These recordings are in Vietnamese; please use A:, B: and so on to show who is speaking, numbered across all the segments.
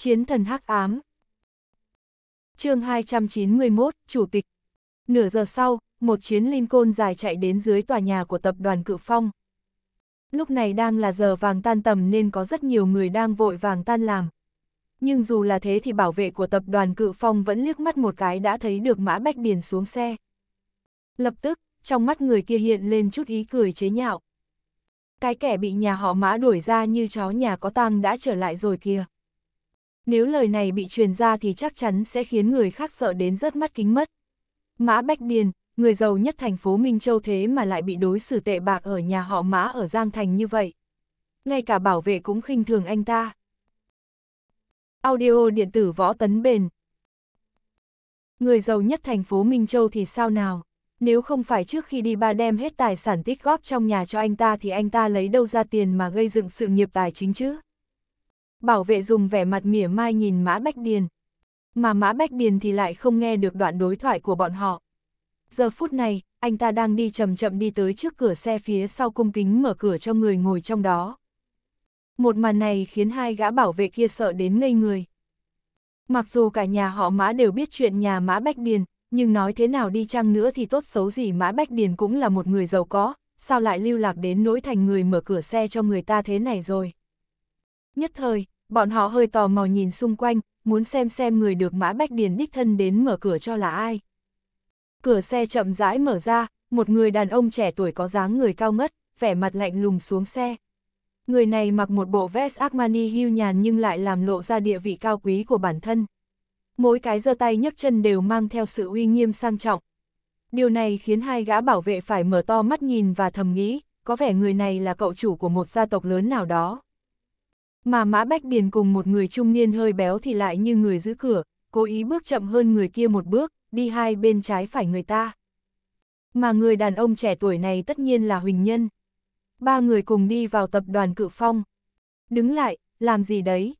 A: Chiến thần hắc ám. chương 291, Chủ tịch. Nửa giờ sau, một chiến Lincoln dài chạy đến dưới tòa nhà của tập đoàn Cự Phong. Lúc này đang là giờ vàng tan tầm nên có rất nhiều người đang vội vàng tan làm. Nhưng dù là thế thì bảo vệ của tập đoàn Cự Phong vẫn liếc mắt một cái đã thấy được Mã Bách Điền xuống xe. Lập tức, trong mắt người kia hiện lên chút ý cười chế nhạo. Cái kẻ bị nhà họ Mã đuổi ra như chó nhà có tang đã trở lại rồi kìa. Nếu lời này bị truyền ra thì chắc chắn sẽ khiến người khác sợ đến rớt mắt kính mất. Mã Bách Điền, người giàu nhất thành phố Minh Châu thế mà lại bị đối xử tệ bạc ở nhà họ Mã ở Giang Thành như vậy. Ngay cả bảo vệ cũng khinh thường anh ta. Audio điện tử võ tấn bền. Người giàu nhất thành phố Minh Châu thì sao nào? Nếu không phải trước khi đi ba đem hết tài sản tích góp trong nhà cho anh ta thì anh ta lấy đâu ra tiền mà gây dựng sự nghiệp tài chính chứ? Bảo vệ dùng vẻ mặt mỉa mai nhìn Mã Bách Điền. Mà Mã Bách Điền thì lại không nghe được đoạn đối thoại của bọn họ. Giờ phút này, anh ta đang đi chậm chậm đi tới trước cửa xe phía sau cung kính mở cửa cho người ngồi trong đó. Một màn này khiến hai gã bảo vệ kia sợ đến ngây người. Mặc dù cả nhà họ Mã đều biết chuyện nhà Mã Bách Điền, nhưng nói thế nào đi chăng nữa thì tốt xấu gì Mã Bách Điền cũng là một người giàu có, sao lại lưu lạc đến nỗi thành người mở cửa xe cho người ta thế này rồi. Nhất thời, bọn họ hơi tò mò nhìn xung quanh, muốn xem xem người được Mã Bách Điền đích thân đến mở cửa cho là ai. Cửa xe chậm rãi mở ra, một người đàn ông trẻ tuổi có dáng người cao ngất, vẻ mặt lạnh lùng xuống xe. Người này mặc một bộ vest Armani hưu nhàn nhưng lại làm lộ ra địa vị cao quý của bản thân. Mỗi cái giơ tay nhấc chân đều mang theo sự uy nghiêm sang trọng. Điều này khiến hai gã bảo vệ phải mở to mắt nhìn và thầm nghĩ, có vẻ người này là cậu chủ của một gia tộc lớn nào đó. Mà Mã Bách Điền cùng một người trung niên hơi béo thì lại như người giữ cửa, cố ý bước chậm hơn người kia một bước, đi hai bên trái phải người ta. Mà người đàn ông trẻ tuổi này tất nhiên là Huỳnh Nhân. Ba người cùng đi vào tập đoàn cự phong. Đứng lại, làm gì đấy?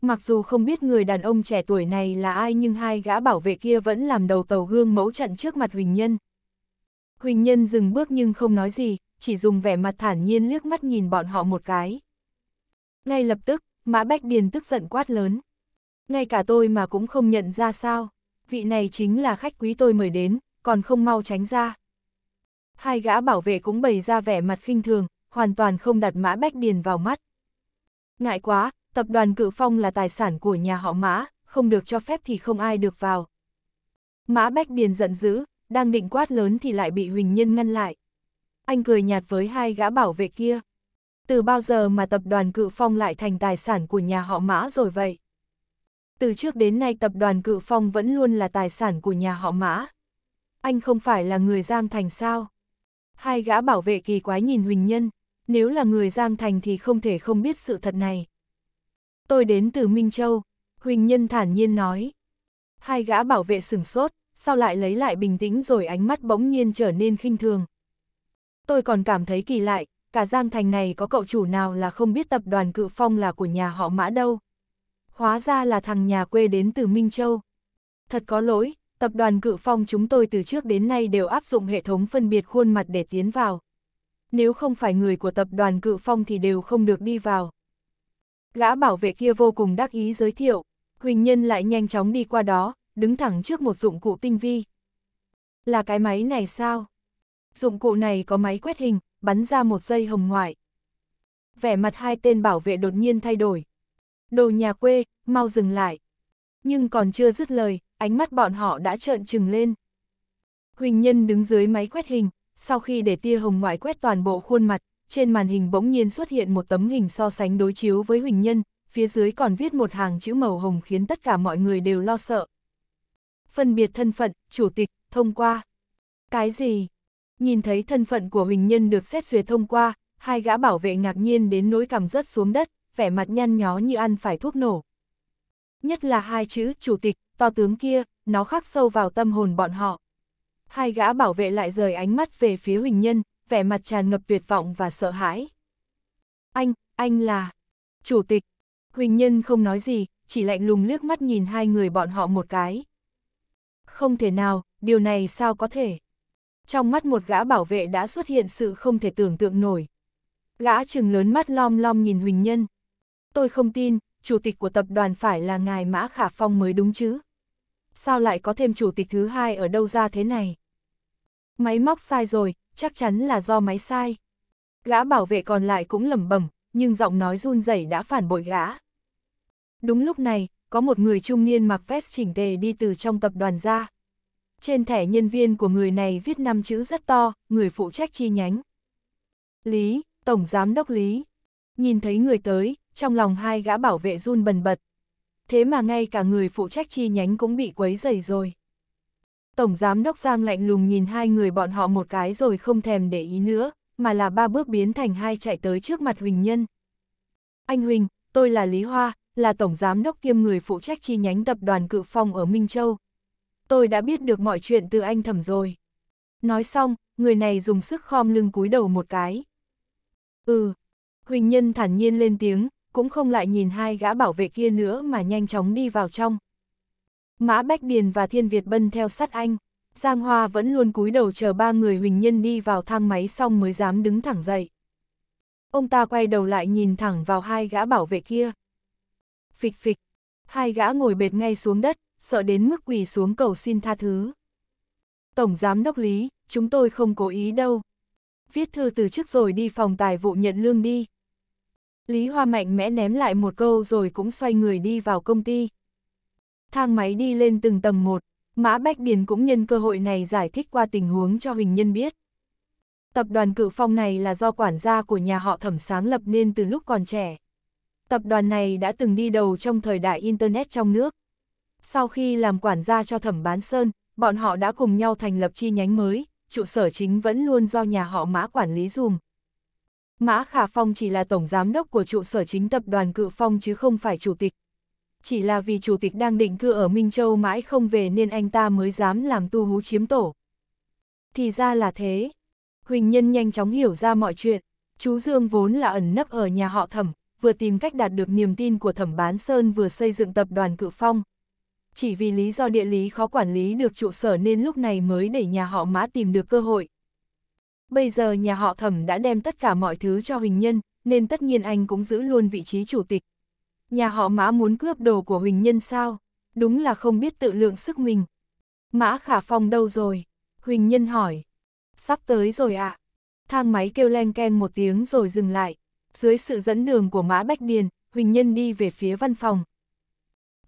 A: Mặc dù không biết người đàn ông trẻ tuổi này là ai nhưng hai gã bảo vệ kia vẫn làm đầu tàu gương mẫu chặn trước mặt Huỳnh Nhân. Huỳnh Nhân dừng bước nhưng không nói gì, chỉ dùng vẻ mặt thản nhiên liếc mắt nhìn bọn họ một cái. Ngay lập tức, Mã Bách Điền tức giận quát lớn. Ngay cả tôi mà cũng không nhận ra sao, vị này chính là khách quý tôi mời đến, còn không mau tránh ra. Hai gã bảo vệ cũng bày ra vẻ mặt khinh thường, hoàn toàn không đặt Mã Bách Điền vào mắt. Ngại quá, tập đoàn Cự Phong là tài sản của nhà họ Mã, không được cho phép thì không ai được vào. Mã Bách Điền giận dữ, đang định quát lớn thì lại bị Huỳnh Nhân ngăn lại. Anh cười nhạt với hai gã bảo vệ kia từ bao giờ mà tập đoàn Cự Phong lại thành tài sản của nhà họ Mã rồi vậy? Từ trước đến nay tập đoàn Cự Phong vẫn luôn là tài sản của nhà họ Mã. Anh không phải là người Giang Thành sao? Hai gã bảo vệ kỳ quái nhìn Huỳnh Nhân, nếu là người Giang Thành thì không thể không biết sự thật này. Tôi đến từ Minh Châu, Huỳnh Nhân thản nhiên nói. Hai gã bảo vệ sửng sốt, sao lại lấy lại bình tĩnh rồi ánh mắt bỗng nhiên trở nên khinh thường. Tôi còn cảm thấy kỳ lạ, cả Giang Thành này có cậu chủ nào là không biết tập đoàn Cự Phong là của nhà họ Mã đâu. Hóa ra là thằng nhà quê đến từ Minh Châu. Thật có lỗi, tập đoàn Cự Phong chúng tôi từ trước đến nay đều áp dụng hệ thống phân biệt khuôn mặt để tiến vào. Nếu không phải người của tập đoàn Cự Phong thì đều không được đi vào. Gã bảo vệ kia vô cùng đắc ý giới thiệu, Huỳnh Nhân lại nhanh chóng đi qua đó, đứng thẳng trước một dụng cụ tinh vi. Là cái máy này sao? Dụng cụ này có máy quét hình, bắn ra một dây hồng ngoại. Vẻ mặt hai tên bảo vệ đột nhiên thay đổi. Đồ nhà quê, mau dừng lại. Nhưng còn chưa dứt lời, ánh mắt bọn họ đã trợn trừng lên. Huỳnh Nhân đứng dưới máy quét hình, sau khi để tia hồng ngoại quét toàn bộ khuôn mặt, trên màn hình bỗng nhiên xuất hiện một tấm hình so sánh đối chiếu với Huỳnh Nhân, phía dưới còn viết một hàng chữ màu hồng khiến tất cả mọi người đều lo sợ. Phân biệt thân phận, chủ tịch, thông qua. Cái gì? nhìn thấy thân phận của Huỳnh Nhân được xét duyệt thông qua, hai gã bảo vệ ngạc nhiên đến nỗi cằm rớt xuống đất, vẻ mặt nhăn nhó như ăn phải thuốc nổ. Nhất là hai chữ chủ tịch, to tướng kia, nó khắc sâu vào tâm hồn bọn họ. Hai gã bảo vệ lại rời ánh mắt về phía Huỳnh Nhân, vẻ mặt tràn ngập tuyệt vọng và sợ hãi. Anh, anh là... Chủ tịch. Huỳnh Nhân không nói gì, chỉ lạnh lùng liếc mắt nhìn hai người bọn họ một cái. Không thể nào, điều này sao có thể trong mắt một gã bảo vệ đã xuất hiện sự không thể tưởng tượng nổi. Gã trừng lớn mắt lom lom nhìn Huỳnh Nhân. Tôi không tin, chủ tịch của tập đoàn phải là ngài Mã Khả Phong mới đúng chứ. Sao lại có thêm chủ tịch thứ hai ở đâu ra thế này? Máy móc sai rồi, chắc chắn là do máy sai. Gã bảo vệ còn lại cũng lẩm bẩm, nhưng giọng nói run rẩy đã phản bội gã. Đúng lúc này, có một người trung niên mặc vest chỉnh tề đi từ trong tập đoàn ra. Trên thẻ nhân viên của người này viết năm chữ rất to, người phụ trách chi nhánh. Lý, Tổng Giám Đốc Lý. Nhìn thấy người tới, trong lòng hai gã bảo vệ run bần bật. Thế mà ngay cả người phụ trách chi nhánh cũng bị quấy dày rồi. Tổng Giám Đốc Giang lạnh lùng nhìn hai người bọn họ một cái rồi không thèm để ý nữa, mà là ba bước biến thành hai chạy tới trước mặt Huỳnh Nhân. Anh Huỳnh, tôi là Lý Hoa, là Tổng Giám Đốc kiêm người phụ trách chi nhánh tập đoàn Cự Phong ở Minh Châu, tôi đã biết được mọi chuyện từ anh thẩm rồi. Nói xong, người này dùng sức khom lưng cúi đầu một cái. Ừ, Huỳnh Nhân thản nhiên lên tiếng, cũng không lại nhìn hai gã bảo vệ kia nữa mà nhanh chóng đi vào trong. Mã Bách Điền và Thiên Việt Bân theo sát anh, Giang Hoa vẫn luôn cúi đầu chờ ba người Huỳnh Nhân đi vào thang máy xong mới dám đứng thẳng dậy. Ông ta quay đầu lại nhìn thẳng vào hai gã bảo vệ kia. Phịch phịch, hai gã ngồi bệt ngay xuống đất, sợ đến mức quỳ xuống cầu xin tha thứ. Tổng Giám Đốc Lý, chúng tôi không cố ý đâu. Viết thư từ trước rồi đi phòng tài vụ nhận lương đi. Lý Hoa mạnh mẽ ném lại một câu rồi cũng xoay người đi vào công ty. Thang máy đi lên từng tầng một, Mã Bách Điền cũng nhân cơ hội này giải thích qua tình huống cho Huỳnh Nhân biết. Tập đoàn cự phong này là do quản gia của nhà họ thẩm sáng lập nên từ lúc còn trẻ. Tập đoàn này đã từng đi đầu trong thời đại Internet trong nước, sau khi làm quản gia cho thẩm bán sơn, bọn họ đã cùng nhau thành lập chi nhánh mới, trụ sở chính vẫn luôn do nhà họ Mã quản lý dùm. Mã Khả Phong chỉ là tổng giám đốc của trụ sở chính tập đoàn Cự Phong chứ không phải chủ tịch. Chỉ là vì chủ tịch đang định cư ở Minh Châu mãi không về nên anh ta mới dám làm tu hú chiếm tổ. Thì ra là thế. Huỳnh Nhân nhanh chóng hiểu ra mọi chuyện. Chú Dương vốn là ẩn nấp ở nhà họ thẩm, vừa tìm cách đạt được niềm tin của thẩm bán Sơn vừa xây dựng tập đoàn Cự Phong chỉ vì lý do địa lý khó quản lý được trụ sở nên lúc này mới để nhà họ mã tìm được cơ hội. Bây giờ nhà họ thẩm đã đem tất cả mọi thứ cho Huỳnh Nhân, nên tất nhiên anh cũng giữ luôn vị trí chủ tịch. Nhà họ mã muốn cướp đồ của Huỳnh Nhân sao? Đúng là không biết tự lượng sức mình. Mã khả phong đâu rồi? Huỳnh Nhân hỏi. Sắp tới rồi ạ. À? Thang máy kêu len ken một tiếng rồi dừng lại. Dưới sự dẫn đường của Mã Bách Điền, Huỳnh Nhân đi về phía văn phòng,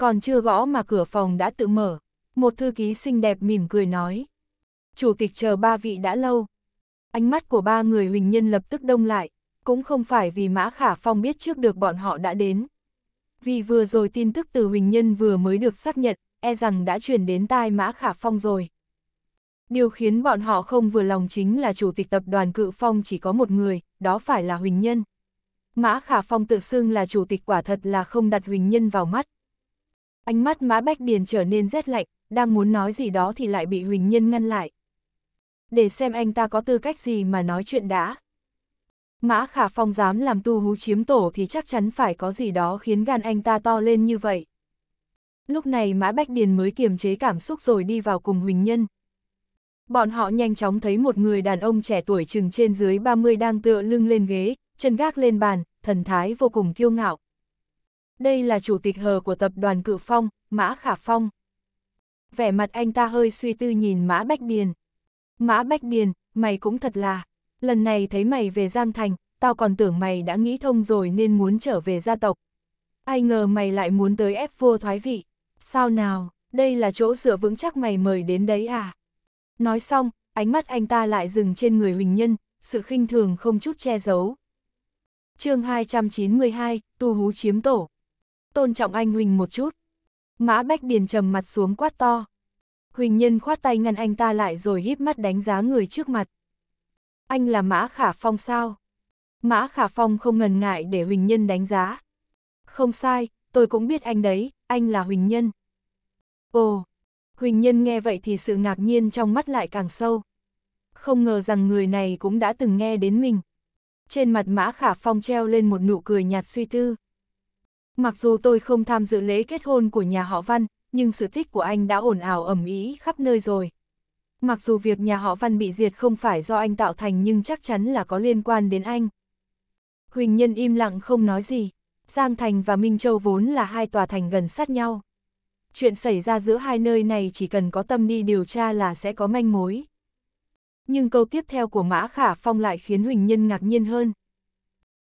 A: còn chưa gõ mà cửa phòng đã tự mở. Một thư ký xinh đẹp mỉm cười nói. Chủ tịch chờ ba vị đã lâu. Ánh mắt của ba người huỳnh nhân lập tức đông lại, cũng không phải vì Mã Khả Phong biết trước được bọn họ đã đến. Vì vừa rồi tin tức từ huỳnh nhân vừa mới được xác nhận, e rằng đã truyền đến tai Mã Khả Phong rồi. Điều khiến bọn họ không vừa lòng chính là chủ tịch tập đoàn Cự Phong chỉ có một người, đó phải là Huỳnh Nhân. Mã Khả Phong tự xưng là chủ tịch quả thật là không đặt Huỳnh Nhân vào mắt. Ánh mắt Mã Bách Điền trở nên rét lạnh, đang muốn nói gì đó thì lại bị Huỳnh Nhân ngăn lại. Để xem anh ta có tư cách gì mà nói chuyện đã. Mã Khả Phong dám làm tu hú chiếm tổ thì chắc chắn phải có gì đó khiến gan anh ta to lên như vậy. Lúc này Mã Bách Điền mới kiềm chế cảm xúc rồi đi vào cùng Huỳnh Nhân. Bọn họ nhanh chóng thấy một người đàn ông trẻ tuổi chừng trên dưới 30 đang tựa lưng lên ghế, chân gác lên bàn, thần thái vô cùng kiêu ngạo đây là chủ tịch hờ của tập đoàn Cự Phong, Mã Khả Phong. Vẻ mặt anh ta hơi suy tư nhìn Mã Bách Điền. Mã Bách Điền, mày cũng thật là, lần này thấy mày về Giang Thành, tao còn tưởng mày đã nghĩ thông rồi nên muốn trở về gia tộc. Ai ngờ mày lại muốn tới ép vua thoái vị. Sao nào, đây là chỗ dựa vững chắc mày mời đến đấy à? Nói xong, ánh mắt anh ta lại dừng trên người Huỳnh Nhân, sự khinh thường không chút che giấu. chương 292, tu hú chiếm tổ tôn trọng anh Huỳnh một chút. Mã Bách Điền trầm mặt xuống quát to. Huỳnh Nhân khoát tay ngăn anh ta lại rồi híp mắt đánh giá người trước mặt. Anh là Mã Khả Phong sao? Mã Khả Phong không ngần ngại để Huỳnh Nhân đánh giá. Không sai, tôi cũng biết anh đấy, anh là Huỳnh Nhân. Ồ, Huỳnh Nhân nghe vậy thì sự ngạc nhiên trong mắt lại càng sâu. Không ngờ rằng người này cũng đã từng nghe đến mình. Trên mặt Mã Khả Phong treo lên một nụ cười nhạt suy tư. Mặc dù tôi không tham dự lễ kết hôn của nhà họ Văn, nhưng sự tích của anh đã ồn ào ẩm ý khắp nơi rồi. Mặc dù việc nhà họ Văn bị diệt không phải do anh tạo thành nhưng chắc chắn là có liên quan đến anh. Huỳnh Nhân im lặng không nói gì. Giang Thành và Minh Châu vốn là hai tòa thành gần sát nhau. Chuyện xảy ra giữa hai nơi này chỉ cần có tâm đi điều tra là sẽ có manh mối. Nhưng câu tiếp theo của Mã Khả Phong lại khiến Huỳnh Nhân ngạc nhiên hơn.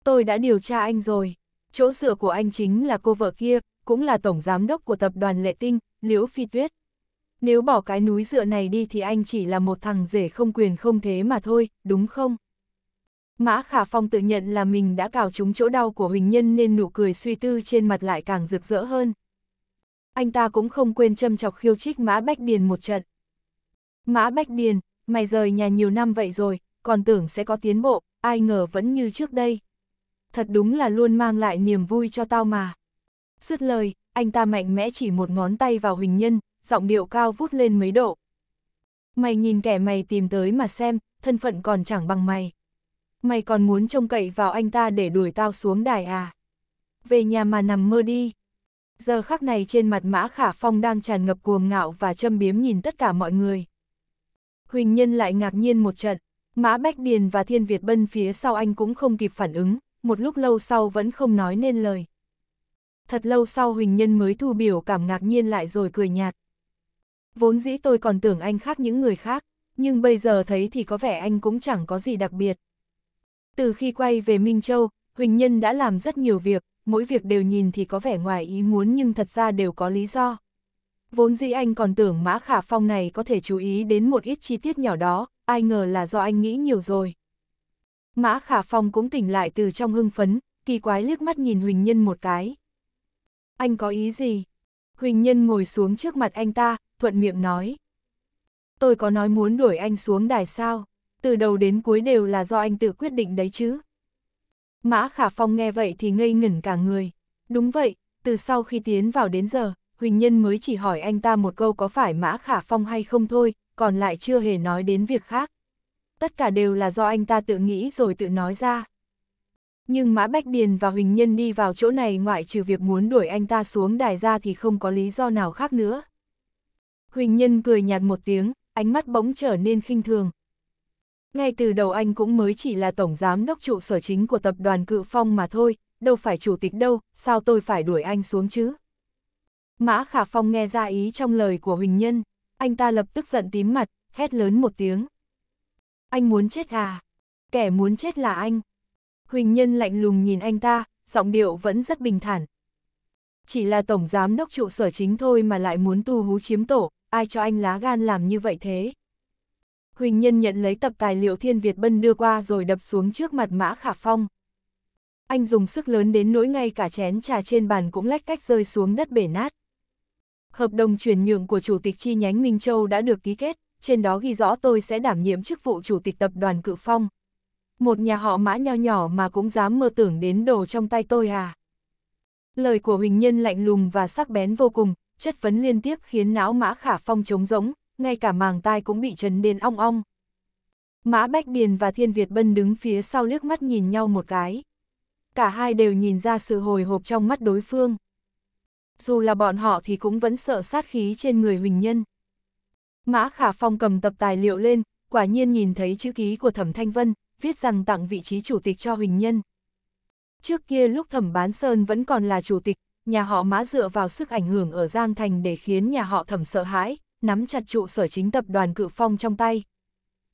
A: Tôi đã điều tra anh rồi chỗ dựa của anh chính là cô vợ kia, cũng là tổng giám đốc của tập đoàn Lệ Tinh, Liễu Phi Tuyết. Nếu bỏ cái núi dựa này đi thì anh chỉ là một thằng rể không quyền không thế mà thôi, đúng không? Mã Khả Phong tự nhận là mình đã cào trúng chỗ đau của Huỳnh Nhân nên nụ cười suy tư trên mặt lại càng rực rỡ hơn. Anh ta cũng không quên châm chọc khiêu trích Mã Bách Điền một trận. Mã Bách Điền, mày rời nhà nhiều năm vậy rồi, còn tưởng sẽ có tiến bộ, ai ngờ vẫn như trước đây thật đúng là luôn mang lại niềm vui cho tao mà. Dứt lời, anh ta mạnh mẽ chỉ một ngón tay vào Huỳnh Nhân, giọng điệu cao vút lên mấy độ. Mày nhìn kẻ mày tìm tới mà xem, thân phận còn chẳng bằng mày. Mày còn muốn trông cậy vào anh ta để đuổi tao xuống đài à? Về nhà mà nằm mơ đi. Giờ khắc này trên mặt mã khả phong đang tràn ngập cuồng ngạo và châm biếm nhìn tất cả mọi người. Huỳnh Nhân lại ngạc nhiên một trận, mã Bách Điền và Thiên Việt Bân phía sau anh cũng không kịp phản ứng một lúc lâu sau vẫn không nói nên lời. Thật lâu sau Huỳnh Nhân mới thu biểu cảm ngạc nhiên lại rồi cười nhạt. Vốn dĩ tôi còn tưởng anh khác những người khác, nhưng bây giờ thấy thì có vẻ anh cũng chẳng có gì đặc biệt. Từ khi quay về Minh Châu, Huỳnh Nhân đã làm rất nhiều việc, mỗi việc đều nhìn thì có vẻ ngoài ý muốn nhưng thật ra đều có lý do. Vốn dĩ anh còn tưởng Mã Khả Phong này có thể chú ý đến một ít chi tiết nhỏ đó, ai ngờ là do anh nghĩ nhiều rồi. Mã Khả Phong cũng tỉnh lại từ trong hưng phấn, kỳ quái liếc mắt nhìn Huỳnh Nhân một cái. Anh có ý gì? Huỳnh Nhân ngồi xuống trước mặt anh ta, thuận miệng nói. Tôi có nói muốn đuổi anh xuống đài sao? Từ đầu đến cuối đều là do anh tự quyết định đấy chứ. Mã Khả Phong nghe vậy thì ngây ngẩn cả người. Đúng vậy, từ sau khi tiến vào đến giờ, Huỳnh Nhân mới chỉ hỏi anh ta một câu có phải Mã Khả Phong hay không thôi, còn lại chưa hề nói đến việc khác tất cả đều là do anh ta tự nghĩ rồi tự nói ra. Nhưng Mã Bách Điền và Huỳnh Nhân đi vào chỗ này ngoại trừ việc muốn đuổi anh ta xuống đài ra thì không có lý do nào khác nữa. Huỳnh Nhân cười nhạt một tiếng, ánh mắt bỗng trở nên khinh thường. Ngay từ đầu anh cũng mới chỉ là tổng giám đốc trụ sở chính của tập đoàn Cự Phong mà thôi, đâu phải chủ tịch đâu, sao tôi phải đuổi anh xuống chứ? Mã Khả Phong nghe ra ý trong lời của Huỳnh Nhân, anh ta lập tức giận tím mặt, hét lớn một tiếng. Anh muốn chết à? Kẻ muốn chết là anh. Huỳnh Nhân lạnh lùng nhìn anh ta, giọng điệu vẫn rất bình thản. Chỉ là tổng giám đốc trụ sở chính thôi mà lại muốn tu hú chiếm tổ, ai cho anh lá gan làm như vậy thế? Huỳnh Nhân nhận lấy tập tài liệu Thiên Việt Bân đưa qua rồi đập xuống trước mặt Mã Khả Phong. Anh dùng sức lớn đến nỗi ngay cả chén trà trên bàn cũng lách cách rơi xuống đất bể nát. Hợp đồng chuyển nhượng của Chủ tịch chi nhánh Minh Châu đã được ký kết, trên đó ghi rõ tôi sẽ đảm nhiệm chức vụ chủ tịch tập đoàn Cự Phong. Một nhà họ mã nho nhỏ mà cũng dám mơ tưởng đến đồ trong tay tôi à. Lời của Huỳnh Nhân lạnh lùng và sắc bén vô cùng, chất vấn liên tiếp khiến não mã khả phong trống rỗng, ngay cả màng tai cũng bị chấn đến ong ong. Mã Bách Điền và Thiên Việt Bân đứng phía sau liếc mắt nhìn nhau một cái. Cả hai đều nhìn ra sự hồi hộp trong mắt đối phương. Dù là bọn họ thì cũng vẫn sợ sát khí trên người Huỳnh Nhân. Mã Khả Phong cầm tập tài liệu lên, quả nhiên nhìn thấy chữ ký của Thẩm Thanh Vân, viết rằng tặng vị trí chủ tịch cho Huỳnh Nhân. Trước kia lúc Thẩm Bán Sơn vẫn còn là chủ tịch, nhà họ Mã dựa vào sức ảnh hưởng ở Giang Thành để khiến nhà họ Thẩm sợ hãi, nắm chặt trụ sở chính tập đoàn Cự Phong trong tay.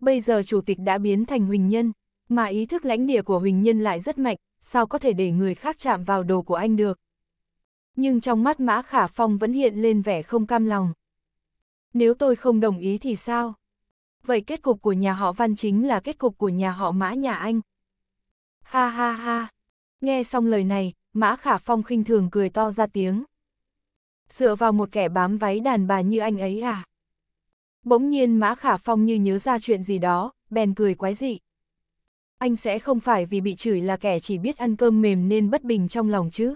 A: Bây giờ chủ tịch đã biến thành Huỳnh Nhân, mà ý thức lãnh địa của Huỳnh Nhân lại rất mạnh, sao có thể để người khác chạm vào đồ của anh được. Nhưng trong mắt Mã Khả Phong vẫn hiện lên vẻ không cam lòng nếu tôi không đồng ý thì sao? Vậy kết cục của nhà họ Văn chính là kết cục của nhà họ Mã nhà anh. Ha ha ha. Nghe xong lời này, Mã Khả Phong khinh thường cười to ra tiếng. Dựa vào một kẻ bám váy đàn bà như anh ấy à? Bỗng nhiên Mã Khả Phong như nhớ ra chuyện gì đó, bèn cười quái dị. Anh sẽ không phải vì bị chửi là kẻ chỉ biết ăn cơm mềm nên bất bình trong lòng chứ?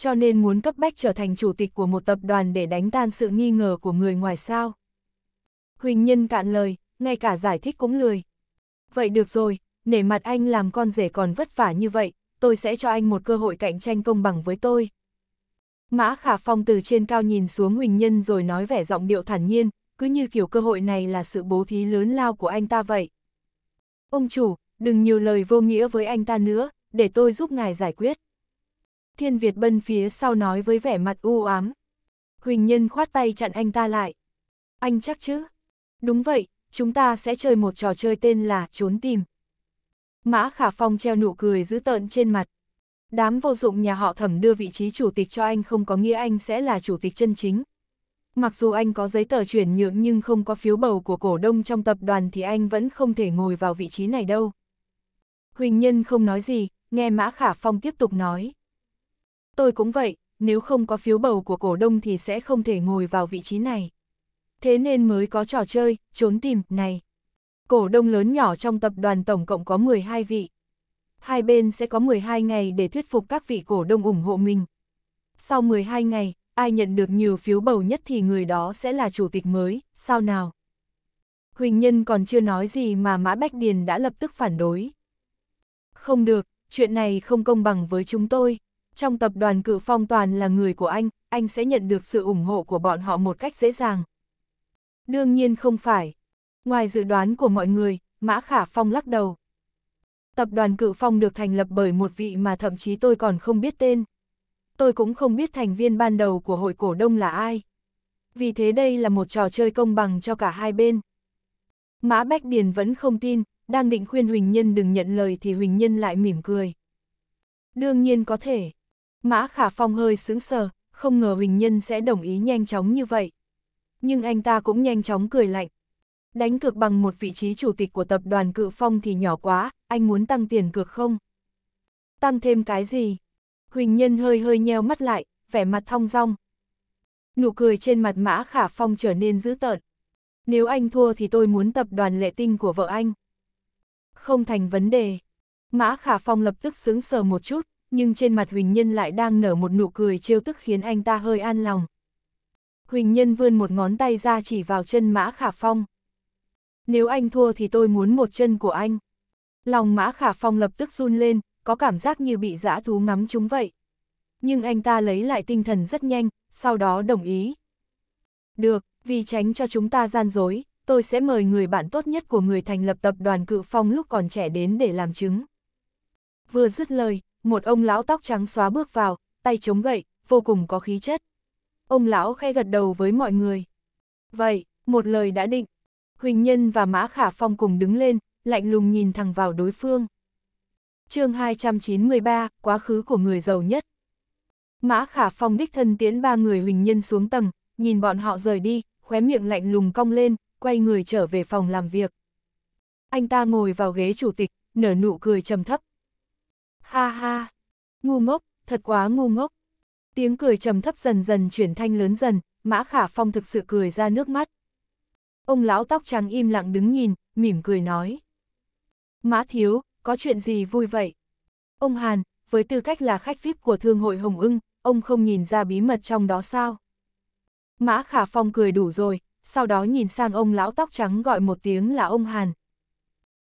A: cho nên muốn cấp bách trở thành chủ tịch của một tập đoàn để đánh tan sự nghi ngờ của người ngoài sao. Huỳnh Nhân cạn lời, ngay cả giải thích cũng lười. Vậy được rồi, nể mặt anh làm con rể còn vất vả như vậy, tôi sẽ cho anh một cơ hội cạnh tranh công bằng với tôi. Mã Khả Phong từ trên cao nhìn xuống Huỳnh Nhân rồi nói vẻ giọng điệu thản nhiên, cứ như kiểu cơ hội này là sự bố thí lớn lao của anh ta vậy. Ông chủ, đừng nhiều lời vô nghĩa với anh ta nữa, để tôi giúp ngài giải quyết. Thiên Việt Bân phía sau nói với vẻ mặt u ám. Huỳnh Nhân khoát tay chặn anh ta lại. Anh chắc chứ? Đúng vậy, chúng ta sẽ chơi một trò chơi tên là trốn tìm. Mã Khả Phong treo nụ cười dữ tợn trên mặt. Đám vô dụng nhà họ thẩm đưa vị trí chủ tịch cho anh không có nghĩa anh sẽ là chủ tịch chân chính. Mặc dù anh có giấy tờ chuyển nhượng nhưng không có phiếu bầu của cổ đông trong tập đoàn thì anh vẫn không thể ngồi vào vị trí này đâu. Huỳnh Nhân không nói gì, nghe Mã Khả Phong tiếp tục nói tôi cũng vậy, nếu không có phiếu bầu của cổ đông thì sẽ không thể ngồi vào vị trí này. Thế nên mới có trò chơi, trốn tìm, này. Cổ đông lớn nhỏ trong tập đoàn tổng cộng có 12 vị. Hai bên sẽ có 12 ngày để thuyết phục các vị cổ đông ủng hộ mình. Sau 12 ngày, ai nhận được nhiều phiếu bầu nhất thì người đó sẽ là chủ tịch mới, sao nào? Huỳnh Nhân còn chưa nói gì mà Mã Bách Điền đã lập tức phản đối. Không được, chuyện này không công bằng với chúng tôi. Trong tập đoàn cự phong toàn là người của anh, anh sẽ nhận được sự ủng hộ của bọn họ một cách dễ dàng. Đương nhiên không phải. Ngoài dự đoán của mọi người, Mã Khả Phong lắc đầu. Tập đoàn cự phong được thành lập bởi một vị mà thậm chí tôi còn không biết tên. Tôi cũng không biết thành viên ban đầu của hội cổ đông là ai. Vì thế đây là một trò chơi công bằng cho cả hai bên. Mã Bách Điền vẫn không tin, đang định khuyên Huỳnh Nhân đừng nhận lời thì Huỳnh Nhân lại mỉm cười. Đương nhiên có thể. Mã Khả Phong hơi sướng sờ, không ngờ Huỳnh Nhân sẽ đồng ý nhanh chóng như vậy. Nhưng anh ta cũng nhanh chóng cười lạnh. Đánh cược bằng một vị trí chủ tịch của tập đoàn Cự Phong thì nhỏ quá, anh muốn tăng tiền cược không? Tăng thêm cái gì? Huỳnh Nhân hơi hơi nheo mắt lại, vẻ mặt thong dong. Nụ cười trên mặt Mã Khả Phong trở nên dữ tợn. Nếu anh thua thì tôi muốn tập đoàn lệ tinh của vợ anh. Không thành vấn đề. Mã Khả Phong lập tức sướng sờ một chút, nhưng trên mặt Huỳnh Nhân lại đang nở một nụ cười trêu tức khiến anh ta hơi an lòng. Huỳnh Nhân vươn một ngón tay ra chỉ vào chân Mã Khả Phong. Nếu anh thua thì tôi muốn một chân của anh. Lòng Mã Khả Phong lập tức run lên, có cảm giác như bị dã thú ngắm chúng vậy. Nhưng anh ta lấy lại tinh thần rất nhanh, sau đó đồng ý. Được, vì tránh cho chúng ta gian dối, tôi sẽ mời người bạn tốt nhất của người thành lập tập đoàn cự phong lúc còn trẻ đến để làm chứng. Vừa dứt lời, một ông lão tóc trắng xóa bước vào, tay chống gậy, vô cùng có khí chất. Ông lão khe gật đầu với mọi người. Vậy, một lời đã định. Huỳnh Nhân và Mã Khả Phong cùng đứng lên, lạnh lùng nhìn thẳng vào đối phương. chương 293, quá khứ của người giàu nhất. Mã Khả Phong đích thân tiến ba người Huỳnh Nhân xuống tầng, nhìn bọn họ rời đi, khóe miệng lạnh lùng cong lên, quay người trở về phòng làm việc. Anh ta ngồi vào ghế chủ tịch, nở nụ cười trầm thấp, Ha ha! Ngu ngốc, thật quá ngu ngốc. Tiếng cười trầm thấp dần dần chuyển thanh lớn dần, Mã Khả Phong thực sự cười ra nước mắt. Ông lão tóc trắng im lặng đứng nhìn, mỉm cười nói. Mã Thiếu, có chuyện gì vui vậy? Ông Hàn, với tư cách là khách VIP của Thương hội Hồng ưng, ông không nhìn ra bí mật trong đó sao? Mã Khả Phong cười đủ rồi, sau đó nhìn sang ông lão tóc trắng gọi một tiếng là ông Hàn,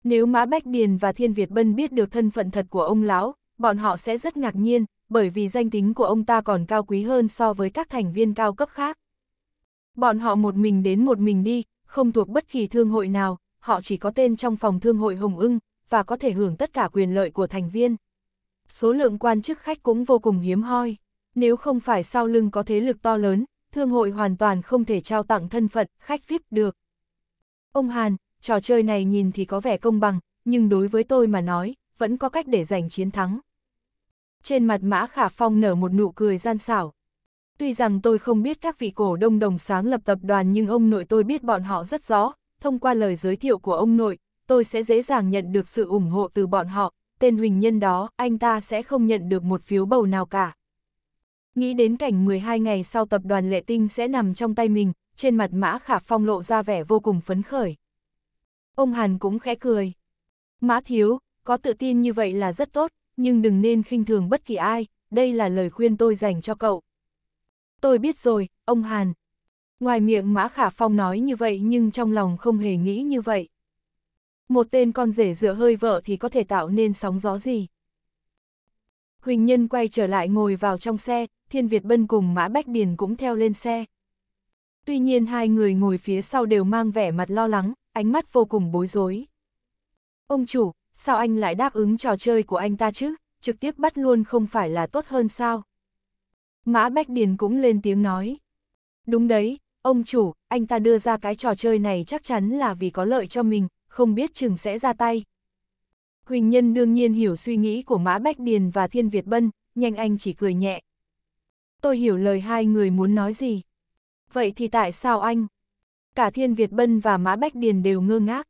A: nếu Mã Bách Điền và Thiên Việt Bân biết được thân phận thật của ông lão, bọn họ sẽ rất ngạc nhiên, bởi vì danh tính của ông ta còn cao quý hơn so với các thành viên cao cấp khác. Bọn họ một mình đến một mình đi, không thuộc bất kỳ thương hội nào, họ chỉ có tên trong phòng thương hội Hồng ưng, và có thể hưởng tất cả quyền lợi của thành viên. Số lượng quan chức khách cũng vô cùng hiếm hoi. Nếu không phải sau lưng có thế lực to lớn, thương hội hoàn toàn không thể trao tặng thân phận, khách VIP được. Ông Hàn, trò chơi này nhìn thì có vẻ công bằng, nhưng đối với tôi mà nói, vẫn có cách để giành chiến thắng. Trên mặt Mã Khả Phong nở một nụ cười gian xảo. Tuy rằng tôi không biết các vị cổ đông đồng sáng lập tập đoàn nhưng ông nội tôi biết bọn họ rất rõ, thông qua lời giới thiệu của ông nội, tôi sẽ dễ dàng nhận được sự ủng hộ từ bọn họ, tên huỳnh nhân đó, anh ta sẽ không nhận được một phiếu bầu nào cả. Nghĩ đến cảnh 12 ngày sau tập đoàn lệ tinh sẽ nằm trong tay mình, trên mặt mã khả phong lộ ra vẻ vô cùng phấn khởi. Ông Hàn cũng khẽ cười. Mã Thiếu, có tự tin như vậy là rất tốt, nhưng đừng nên khinh thường bất kỳ ai, đây là lời khuyên tôi dành cho cậu. Tôi biết rồi, ông Hàn. Ngoài miệng Mã Khả Phong nói như vậy nhưng trong lòng không hề nghĩ như vậy. Một tên con rể dựa hơi vợ thì có thể tạo nên sóng gió gì. Huỳnh Nhân quay trở lại ngồi vào trong xe, Thiên Việt Bân cùng Mã Bách Điền cũng theo lên xe tuy nhiên hai người ngồi phía sau đều mang vẻ mặt lo lắng, ánh mắt vô cùng bối rối. Ông chủ, sao anh lại đáp ứng trò chơi của anh ta chứ, trực tiếp bắt luôn không phải là tốt hơn sao? Mã Bách Điền cũng lên tiếng nói. Đúng đấy, ông chủ, anh ta đưa ra cái trò chơi này chắc chắn là vì có lợi cho mình, không biết chừng sẽ ra tay. Huỳnh Nhân đương nhiên hiểu suy nghĩ của Mã Bách Điền và Thiên Việt Bân, nhanh anh chỉ cười nhẹ. Tôi hiểu lời hai người muốn nói gì. Vậy thì tại sao anh? Cả Thiên Việt Bân và Mã Bách Điền đều ngơ ngác.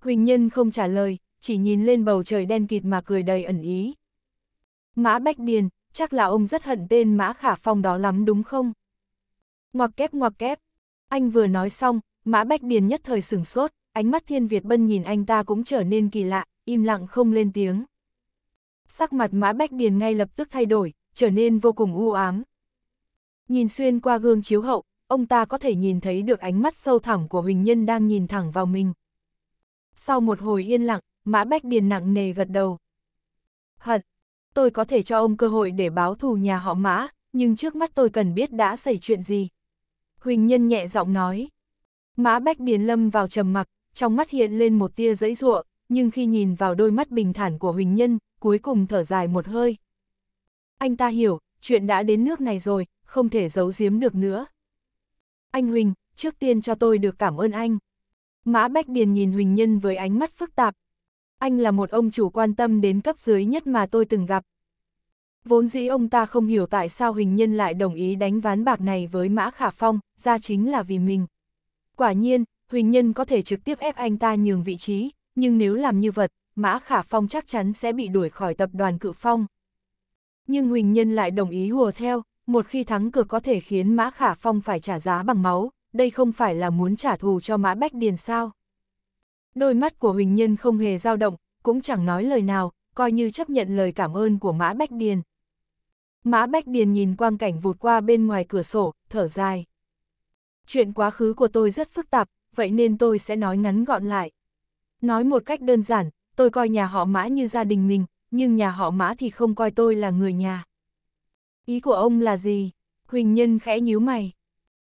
A: Huỳnh Nhân không trả lời, chỉ nhìn lên bầu trời đen kịt mà cười đầy ẩn ý. Mã Bách Điền, chắc là ông rất hận tên Mã Khả Phong đó lắm đúng không? Ngoặc kép ngoặc kép. Anh vừa nói xong, Mã Bách Điền nhất thời sửng sốt, ánh mắt Thiên Việt Bân nhìn anh ta cũng trở nên kỳ lạ, im lặng không lên tiếng. Sắc mặt Mã Bách Điền ngay lập tức thay đổi, trở nên vô cùng u ám. Nhìn xuyên qua gương chiếu hậu, ông ta có thể nhìn thấy được ánh mắt sâu thẳm của Huỳnh Nhân đang nhìn thẳng vào mình. Sau một hồi yên lặng, Mã Bách Điền nặng nề gật đầu. Hận, tôi có thể cho ông cơ hội để báo thù nhà họ Mã, nhưng trước mắt tôi cần biết đã xảy chuyện gì. Huỳnh Nhân nhẹ giọng nói. Mã Bách Điền lâm vào trầm mặc, trong mắt hiện lên một tia dãy ruộng, nhưng khi nhìn vào đôi mắt bình thản của Huỳnh Nhân, cuối cùng thở dài một hơi. Anh ta hiểu, chuyện đã đến nước này rồi, không thể giấu giếm được nữa. Anh Huỳnh, trước tiên cho tôi được cảm ơn anh. Mã Bách Điền nhìn Huỳnh Nhân với ánh mắt phức tạp. Anh là một ông chủ quan tâm đến cấp dưới nhất mà tôi từng gặp. Vốn dĩ ông ta không hiểu tại sao Huỳnh Nhân lại đồng ý đánh ván bạc này với Mã Khả Phong, ra chính là vì mình. Quả nhiên, Huỳnh Nhân có thể trực tiếp ép anh ta nhường vị trí, nhưng nếu làm như vật, Mã Khả Phong chắc chắn sẽ bị đuổi khỏi tập đoàn cự phong. Nhưng Huỳnh Nhân lại đồng ý hùa theo, một khi thắng cược có thể khiến Mã Khả Phong phải trả giá bằng máu, đây không phải là muốn trả thù cho Mã Bách Điền sao. Đôi mắt của Huỳnh Nhân không hề dao động, cũng chẳng nói lời nào, coi như chấp nhận lời cảm ơn của Mã Bách Điền. Mã Bách Điền nhìn quang cảnh vụt qua bên ngoài cửa sổ, thở dài. Chuyện quá khứ của tôi rất phức tạp, vậy nên tôi sẽ nói ngắn gọn lại. Nói một cách đơn giản, tôi coi nhà họ Mã như gia đình mình, nhưng nhà họ Mã thì không coi tôi là người nhà. Ý của ông là gì? Huỳnh Nhân khẽ nhíu mày.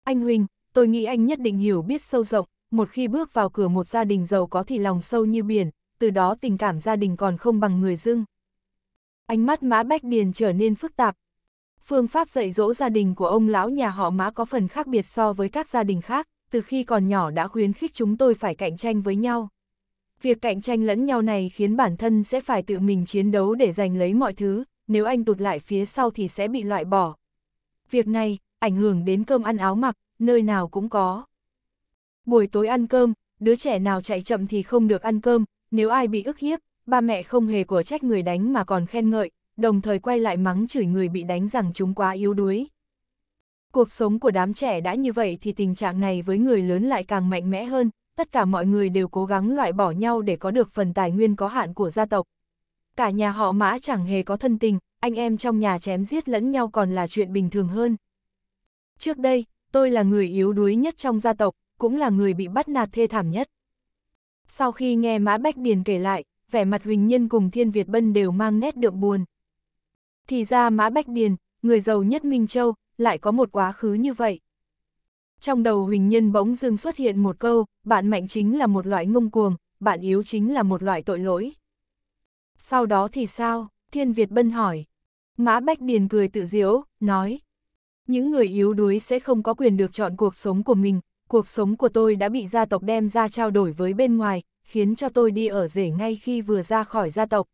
A: Anh Huỳnh, tôi nghĩ anh nhất định hiểu biết sâu rộng, một khi bước vào cửa một gia đình giàu có thì lòng sâu như biển, từ đó tình cảm gia đình còn không bằng người dưng. Ánh mắt Mã Bách Điền trở nên phức tạp. Phương pháp dạy dỗ gia đình của ông lão nhà họ Mã có phần khác biệt so với các gia đình khác, từ khi còn nhỏ đã khuyến khích chúng tôi phải cạnh tranh với nhau. Việc cạnh tranh lẫn nhau này khiến bản thân sẽ phải tự mình chiến đấu để giành lấy mọi thứ, nếu anh tụt lại phía sau thì sẽ bị loại bỏ. Việc này, ảnh hưởng đến cơm ăn áo mặc, nơi nào cũng có. Buổi tối ăn cơm, đứa trẻ nào chạy chậm thì không được ăn cơm, nếu ai bị ức hiếp, ba mẹ không hề của trách người đánh mà còn khen ngợi, đồng thời quay lại mắng chửi người bị đánh rằng chúng quá yếu đuối. Cuộc sống của đám trẻ đã như vậy thì tình trạng này với người lớn lại càng mạnh mẽ hơn, tất cả mọi người đều cố gắng loại bỏ nhau để có được phần tài nguyên có hạn của gia tộc cả nhà họ mã chẳng hề có thân tình, anh em trong nhà chém giết lẫn nhau còn là chuyện bình thường hơn. Trước đây, tôi là người yếu đuối nhất trong gia tộc, cũng là người bị bắt nạt thê thảm nhất. Sau khi nghe Mã Bách Điền kể lại, vẻ mặt Huỳnh Nhân cùng Thiên Việt Bân đều mang nét đượm buồn. Thì ra Mã Bách Điền, người giàu nhất Minh Châu, lại có một quá khứ như vậy. Trong đầu Huỳnh Nhân bỗng dưng xuất hiện một câu, bạn mạnh chính là một loại ngông cuồng, bạn yếu chính là một loại tội lỗi. Sau đó thì sao? Thiên Việt Bân hỏi. Mã Bách Điền cười tự diễu, nói. Những người yếu đuối sẽ không có quyền được chọn cuộc sống của mình, cuộc sống của tôi đã bị gia tộc đem ra trao đổi với bên ngoài, khiến cho tôi đi ở rể ngay khi vừa ra khỏi gia tộc.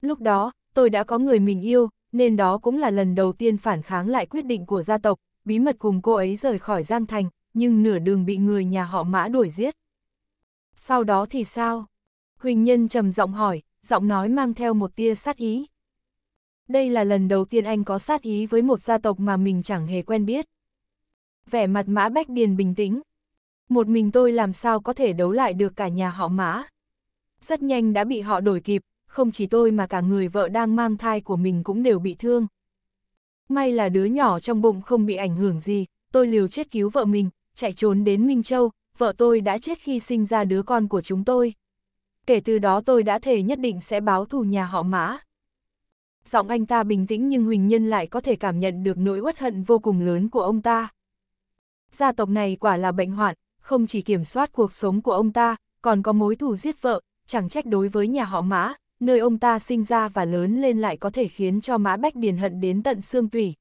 A: Lúc đó, tôi đã có người mình yêu, nên đó cũng là lần đầu tiên phản kháng lại quyết định của gia tộc, bí mật cùng cô ấy rời khỏi Giang Thành, nhưng nửa đường bị người nhà họ mã đuổi giết. Sau đó thì sao? Huỳnh Nhân trầm giọng hỏi, giọng nói mang theo một tia sát ý. Đây là lần đầu tiên anh có sát ý với một gia tộc mà mình chẳng hề quen biết. Vẻ mặt Mã Bách Điền bình tĩnh. Một mình tôi làm sao có thể đấu lại được cả nhà họ Mã. Rất nhanh đã bị họ đổi kịp, không chỉ tôi mà cả người vợ đang mang thai của mình cũng đều bị thương. May là đứa nhỏ trong bụng không bị ảnh hưởng gì, tôi liều chết cứu vợ mình, chạy trốn đến Minh Châu, vợ tôi đã chết khi sinh ra đứa con của chúng tôi kể từ đó tôi đã thề nhất định sẽ báo thù nhà họ mã. Giọng anh ta bình tĩnh nhưng Huỳnh Nhân lại có thể cảm nhận được nỗi uất hận vô cùng lớn của ông ta. Gia tộc này quả là bệnh hoạn, không chỉ kiểm soát cuộc sống của ông ta, còn có mối thù giết vợ, chẳng trách đối với nhà họ mã, nơi ông ta sinh ra và lớn lên lại có thể khiến cho mã bách điền hận đến tận xương tủy.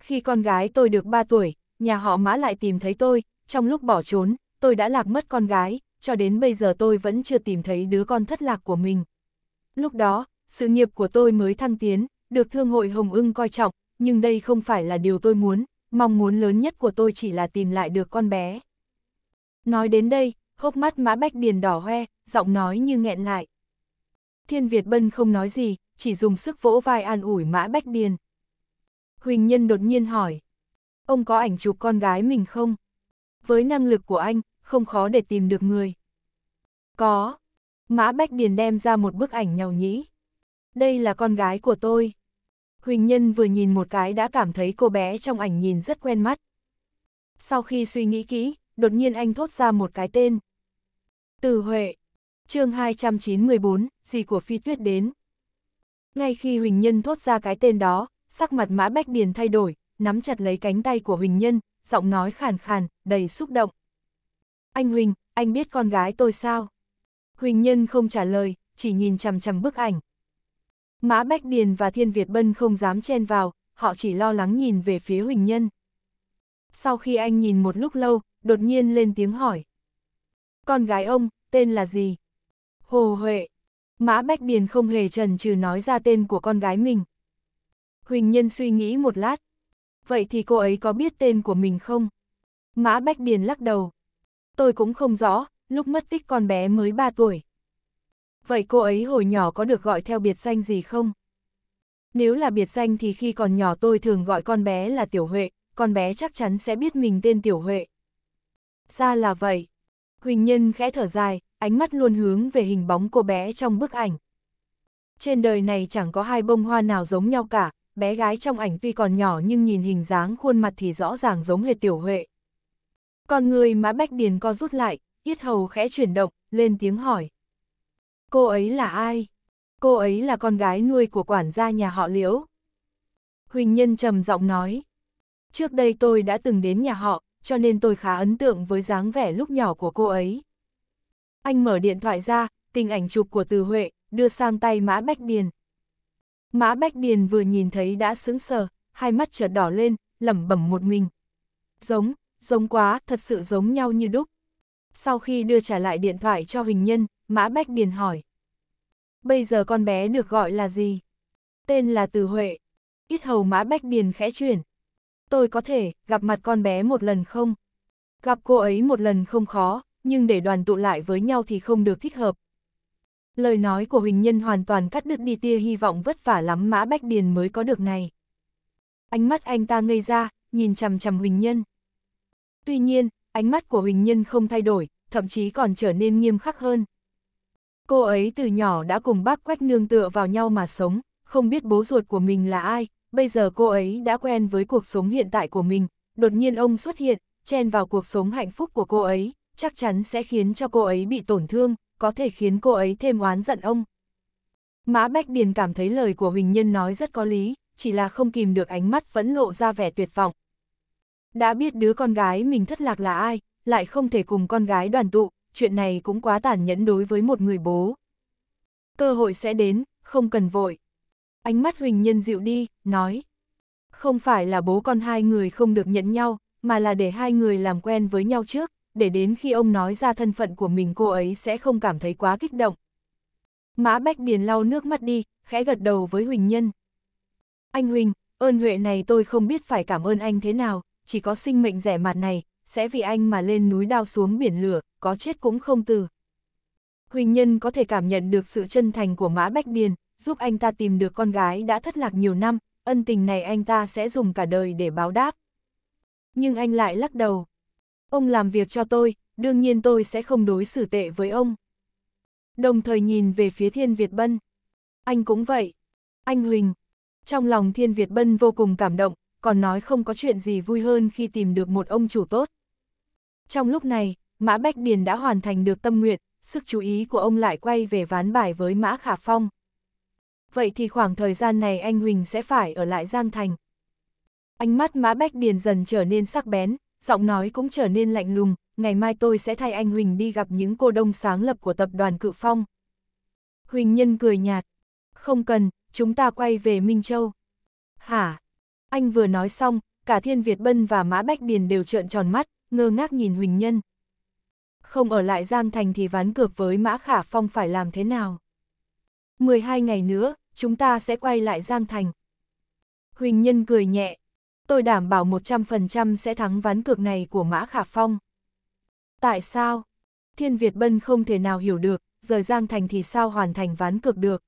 A: Khi con gái tôi được 3 tuổi, nhà họ mã lại tìm thấy tôi, trong lúc bỏ trốn, tôi đã lạc mất con gái, cho đến bây giờ tôi vẫn chưa tìm thấy đứa con thất lạc của mình. Lúc đó, sự nghiệp của tôi mới thăng tiến, được Thương hội Hồng ưng coi trọng, nhưng đây không phải là điều tôi muốn, mong muốn lớn nhất của tôi chỉ là tìm lại được con bé. Nói đến đây, hốc mắt Mã Bách Điền đỏ hoe, giọng nói như nghẹn lại. Thiên Việt Bân không nói gì, chỉ dùng sức vỗ vai an ủi Mã Bách Điền. Huỳnh Nhân đột nhiên hỏi, ông có ảnh chụp con gái mình không? Với năng lực của anh, không khó để tìm được người. Có. Mã Bách Điền đem ra một bức ảnh nhầu nhĩ. Đây là con gái của tôi. Huỳnh Nhân vừa nhìn một cái đã cảm thấy cô bé trong ảnh nhìn rất quen mắt. Sau khi suy nghĩ kỹ, đột nhiên anh thốt ra một cái tên. Từ Huệ. chương 294, gì của Phi Tuyết đến. Ngay khi Huỳnh Nhân thốt ra cái tên đó, sắc mặt Mã Bách Điền thay đổi, nắm chặt lấy cánh tay của Huỳnh Nhân, giọng nói khàn khàn, đầy xúc động. Anh Huỳnh, anh biết con gái tôi sao? Huỳnh Nhân không trả lời, chỉ nhìn chằm chằm bức ảnh. Mã Bách Điền và Thiên Việt Bân không dám chen vào, họ chỉ lo lắng nhìn về phía Huỳnh Nhân. Sau khi anh nhìn một lúc lâu, đột nhiên lên tiếng hỏi. Con gái ông, tên là gì? Hồ Huệ. Mã Bách Điền không hề trần trừ nói ra tên của con gái mình. Huỳnh Nhân suy nghĩ một lát. Vậy thì cô ấy có biết tên của mình không? Mã Bách Điền lắc đầu. Tôi cũng không rõ, lúc mất tích con bé mới 3 tuổi. Vậy cô ấy hồi nhỏ có được gọi theo biệt danh gì không? Nếu là biệt danh thì khi còn nhỏ tôi thường gọi con bé là Tiểu Huệ, con bé chắc chắn sẽ biết mình tên Tiểu Huệ. Ra là vậy. Huỳnh Nhân khẽ thở dài, ánh mắt luôn hướng về hình bóng cô bé trong bức ảnh. Trên đời này chẳng có hai bông hoa nào giống nhau cả, bé gái trong ảnh tuy còn nhỏ nhưng nhìn hình dáng khuôn mặt thì rõ ràng giống hệt Tiểu Huệ. Còn người má bách điền co rút lại, yết hầu khẽ chuyển động, lên tiếng hỏi. Cô ấy là ai? Cô ấy là con gái nuôi của quản gia nhà họ Liễu. Huỳnh Nhân trầm giọng nói. Trước đây tôi đã từng đến nhà họ, cho nên tôi khá ấn tượng với dáng vẻ lúc nhỏ của cô ấy. Anh mở điện thoại ra, tình ảnh chụp của Từ Huệ, đưa sang tay Mã Bách Điền. Mã Bách Điền vừa nhìn thấy đã sững sờ, hai mắt chợt đỏ lên, lẩm bẩm một mình. Giống, giống quá, thật sự giống nhau như đúc. Sau khi đưa trả lại điện thoại cho huỳnh nhân, Mã Bách Điền hỏi. Bây giờ con bé được gọi là gì? Tên là Từ Huệ. Ít hầu Mã Bách Điền khẽ chuyển. Tôi có thể gặp mặt con bé một lần không? Gặp cô ấy một lần không khó, nhưng để đoàn tụ lại với nhau thì không được thích hợp. Lời nói của Huỳnh Nhân hoàn toàn cắt đứt đi tia hy vọng vất vả lắm Mã Bách Điền mới có được này. Ánh mắt anh ta ngây ra, nhìn chằm chằm Huỳnh Nhân. Tuy nhiên, ánh mắt của Huỳnh Nhân không thay đổi, thậm chí còn trở nên nghiêm khắc hơn. Cô ấy từ nhỏ đã cùng bác Quách nương tựa vào nhau mà sống, không biết bố ruột của mình là ai, bây giờ cô ấy đã quen với cuộc sống hiện tại của mình, đột nhiên ông xuất hiện, chen vào cuộc sống hạnh phúc của cô ấy, chắc chắn sẽ khiến cho cô ấy bị tổn thương, có thể khiến cô ấy thêm oán giận ông. Mã Bách Điền cảm thấy lời của Huỳnh Nhân nói rất có lý, chỉ là không kìm được ánh mắt vẫn lộ ra vẻ tuyệt vọng, đã biết đứa con gái mình thất lạc là ai, lại không thể cùng con gái đoàn tụ, chuyện này cũng quá tàn nhẫn đối với một người bố. Cơ hội sẽ đến, không cần vội. Ánh mắt Huỳnh Nhân dịu đi, nói. Không phải là bố con hai người không được nhận nhau, mà là để hai người làm quen với nhau trước, để đến khi ông nói ra thân phận của mình cô ấy sẽ không cảm thấy quá kích động. Mã Bách Điền lau nước mắt đi, khẽ gật đầu với Huỳnh Nhân. Anh Huỳnh, ơn huệ này tôi không biết phải cảm ơn anh thế nào, chỉ có sinh mệnh rẻ mạt này, sẽ vì anh mà lên núi đao xuống biển lửa, có chết cũng không từ. Huỳnh Nhân có thể cảm nhận được sự chân thành của Mã Bách Điền, giúp anh ta tìm được con gái đã thất lạc nhiều năm, ân tình này anh ta sẽ dùng cả đời để báo đáp. Nhưng anh lại lắc đầu. Ông làm việc cho tôi, đương nhiên tôi sẽ không đối xử tệ với ông. Đồng thời nhìn về phía Thiên Việt Bân. Anh cũng vậy. Anh Huỳnh. Trong lòng Thiên Việt Bân vô cùng cảm động, còn nói không có chuyện gì vui hơn khi tìm được một ông chủ tốt. Trong lúc này, Mã Bách Điền đã hoàn thành được tâm nguyện, sức chú ý của ông lại quay về ván bài với Mã Khả Phong. Vậy thì khoảng thời gian này anh Huỳnh sẽ phải ở lại Giang Thành. Ánh mắt Mã Bách Điền dần trở nên sắc bén, giọng nói cũng trở nên lạnh lùng, ngày mai tôi sẽ thay anh Huỳnh đi gặp những cô đông sáng lập của tập đoàn Cự Phong. Huỳnh Nhân cười nhạt, không cần, chúng ta quay về Minh Châu. Hả? Anh vừa nói xong, cả Thiên Việt Bân và Mã Bách Điền đều trợn tròn mắt, ngơ ngác nhìn Huỳnh Nhân. Không ở lại Giang Thành thì ván cược với Mã Khả Phong phải làm thế nào? 12 ngày nữa, chúng ta sẽ quay lại Giang Thành. Huỳnh Nhân cười nhẹ. Tôi đảm bảo 100% sẽ thắng ván cược này của Mã Khả Phong. Tại sao? Thiên Việt Bân không thể nào hiểu được, rời Giang Thành thì sao hoàn thành ván cược được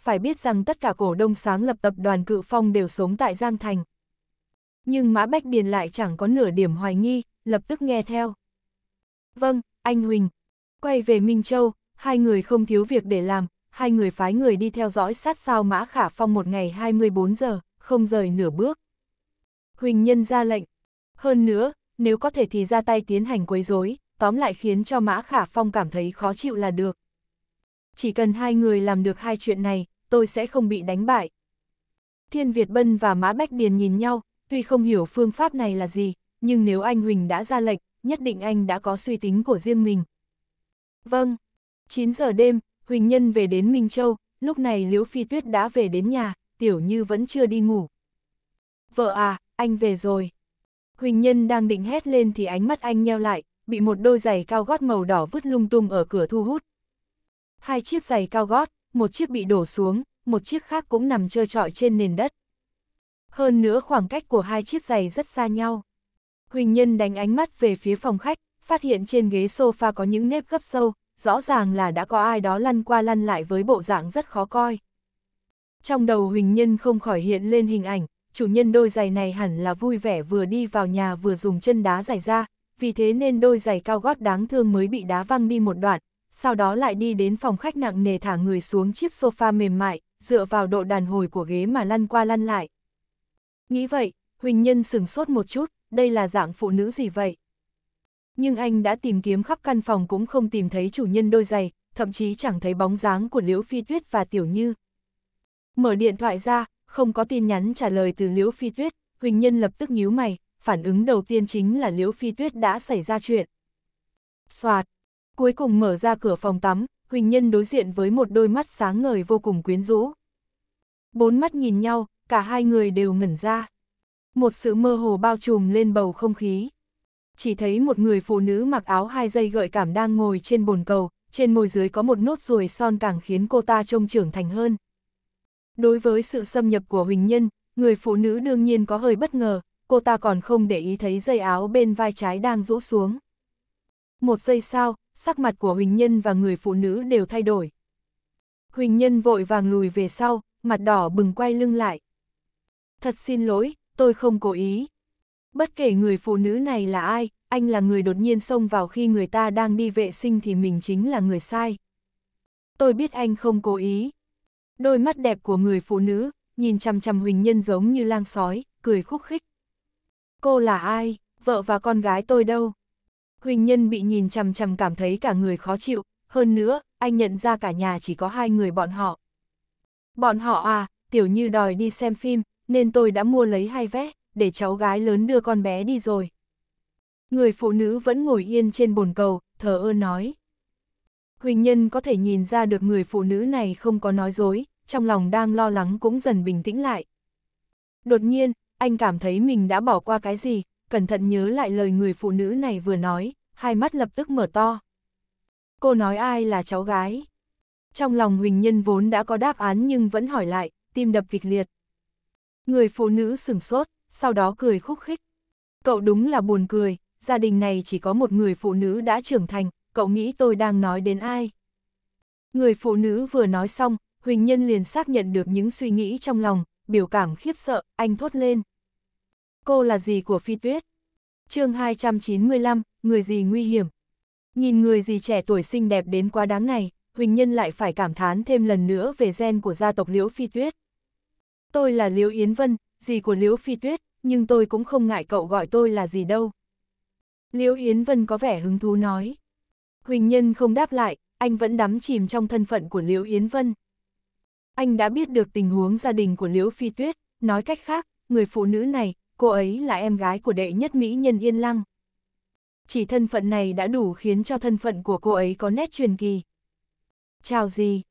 A: phải biết rằng tất cả cổ đông sáng lập tập đoàn Cự Phong đều sống tại Giang Thành. Nhưng Mã Bách Điền lại chẳng có nửa điểm hoài nghi, lập tức nghe theo. Vâng, anh Huỳnh. Quay về Minh Châu, hai người không thiếu việc để làm, hai người phái người đi theo dõi sát sao Mã Khả Phong một ngày 24 giờ, không rời nửa bước. Huỳnh nhân ra lệnh. Hơn nữa, nếu có thể thì ra tay tiến hành quấy rối, tóm lại khiến cho Mã Khả Phong cảm thấy khó chịu là được chỉ cần hai người làm được hai chuyện này, tôi sẽ không bị đánh bại. Thiên Việt Bân và Mã Bách Điền nhìn nhau, tuy không hiểu phương pháp này là gì, nhưng nếu anh Huỳnh đã ra lệch, nhất định anh đã có suy tính của riêng mình. Vâng, 9 giờ đêm, Huỳnh Nhân về đến Minh Châu, lúc này Liễu Phi Tuyết đã về đến nhà, Tiểu Như vẫn chưa đi ngủ. Vợ à, anh về rồi. Huỳnh Nhân đang định hét lên thì ánh mắt anh nheo lại, bị một đôi giày cao gót màu đỏ vứt lung tung ở cửa thu hút hai chiếc giày cao gót, một chiếc bị đổ xuống, một chiếc khác cũng nằm trơ trọi trên nền đất. Hơn nữa khoảng cách của hai chiếc giày rất xa nhau. Huỳnh Nhân đánh ánh mắt về phía phòng khách, phát hiện trên ghế sofa có những nếp gấp sâu, rõ ràng là đã có ai đó lăn qua lăn lại với bộ dạng rất khó coi. Trong đầu Huỳnh Nhân không khỏi hiện lên hình ảnh, chủ nhân đôi giày này hẳn là vui vẻ vừa đi vào nhà vừa dùng chân đá giày ra, vì thế nên đôi giày cao gót đáng thương mới bị đá văng đi một đoạn, sau đó lại đi đến phòng khách nặng nề thả người xuống chiếc sofa mềm mại, dựa vào độ đàn hồi của ghế mà lăn qua lăn lại. Nghĩ vậy, Huỳnh Nhân sừng sốt một chút, đây là dạng phụ nữ gì vậy? Nhưng anh đã tìm kiếm khắp căn phòng cũng không tìm thấy chủ nhân đôi giày, thậm chí chẳng thấy bóng dáng của Liễu Phi Tuyết và Tiểu Như. Mở điện thoại ra, không có tin nhắn trả lời từ Liễu Phi Tuyết, Huỳnh Nhân lập tức nhíu mày, phản ứng đầu tiên chính là Liễu Phi Tuyết đã xảy ra chuyện. Soạt, Cuối cùng mở ra cửa phòng tắm, Huỳnh Nhân đối diện với một đôi mắt sáng ngời vô cùng quyến rũ. Bốn mắt nhìn nhau, cả hai người đều ngẩn ra. Một sự mơ hồ bao trùm lên bầu không khí. Chỉ thấy một người phụ nữ mặc áo hai dây gợi cảm đang ngồi trên bồn cầu, trên môi dưới có một nốt ruồi son càng khiến cô ta trông trưởng thành hơn. Đối với sự xâm nhập của Huỳnh Nhân, người phụ nữ đương nhiên có hơi bất ngờ, cô ta còn không để ý thấy dây áo bên vai trái đang rũ xuống. Một giây sau, sắc mặt của Huỳnh Nhân và người phụ nữ đều thay đổi. Huỳnh Nhân vội vàng lùi về sau, mặt đỏ bừng quay lưng lại. Thật xin lỗi, tôi không cố ý. Bất kể người phụ nữ này là ai, anh là người đột nhiên xông vào khi người ta đang đi vệ sinh thì mình chính là người sai. Tôi biết anh không cố ý. Đôi mắt đẹp của người phụ nữ, nhìn chằm chằm Huỳnh Nhân giống như lang sói, cười khúc khích. Cô là ai, vợ và con gái tôi đâu? Huỳnh Nhân bị nhìn chằm chằm cảm thấy cả người khó chịu, hơn nữa, anh nhận ra cả nhà chỉ có hai người bọn họ. Bọn họ à, tiểu như đòi đi xem phim, nên tôi đã mua lấy hai vé, để cháu gái lớn đưa con bé đi rồi. Người phụ nữ vẫn ngồi yên trên bồn cầu, thờ ơ nói. Huỳnh Nhân có thể nhìn ra được người phụ nữ này không có nói dối, trong lòng đang lo lắng cũng dần bình tĩnh lại. Đột nhiên, anh cảm thấy mình đã bỏ qua cái gì, cẩn thận nhớ lại lời người phụ nữ này vừa nói, hai mắt lập tức mở to. Cô nói ai là cháu gái? Trong lòng Huỳnh Nhân vốn đã có đáp án nhưng vẫn hỏi lại, tim đập kịch liệt. Người phụ nữ sửng sốt, sau đó cười khúc khích. Cậu đúng là buồn cười, gia đình này chỉ có một người phụ nữ đã trưởng thành, cậu nghĩ tôi đang nói đến ai? Người phụ nữ vừa nói xong, Huỳnh Nhân liền xác nhận được những suy nghĩ trong lòng, biểu cảm khiếp sợ, anh thốt lên. Cô là gì của phi tuyết? chương 295, người gì nguy hiểm? Nhìn người gì trẻ tuổi xinh đẹp đến quá đáng này, Huỳnh Nhân lại phải cảm thán thêm lần nữa về gen của gia tộc Liễu Phi Tuyết. Tôi là Liễu Yến Vân, gì của Liễu Phi Tuyết, nhưng tôi cũng không ngại cậu gọi tôi là gì đâu. Liễu Yến Vân có vẻ hứng thú nói. Huỳnh Nhân không đáp lại, anh vẫn đắm chìm trong thân phận của Liễu Yến Vân. Anh đã biết được tình huống gia đình của Liễu Phi Tuyết, nói cách khác, người phụ nữ này, cô ấy là em gái của đệ nhất mỹ nhân Yên Lăng. Chỉ thân phận này đã đủ khiến cho thân phận của cô ấy có nét truyền kỳ. Chào gì?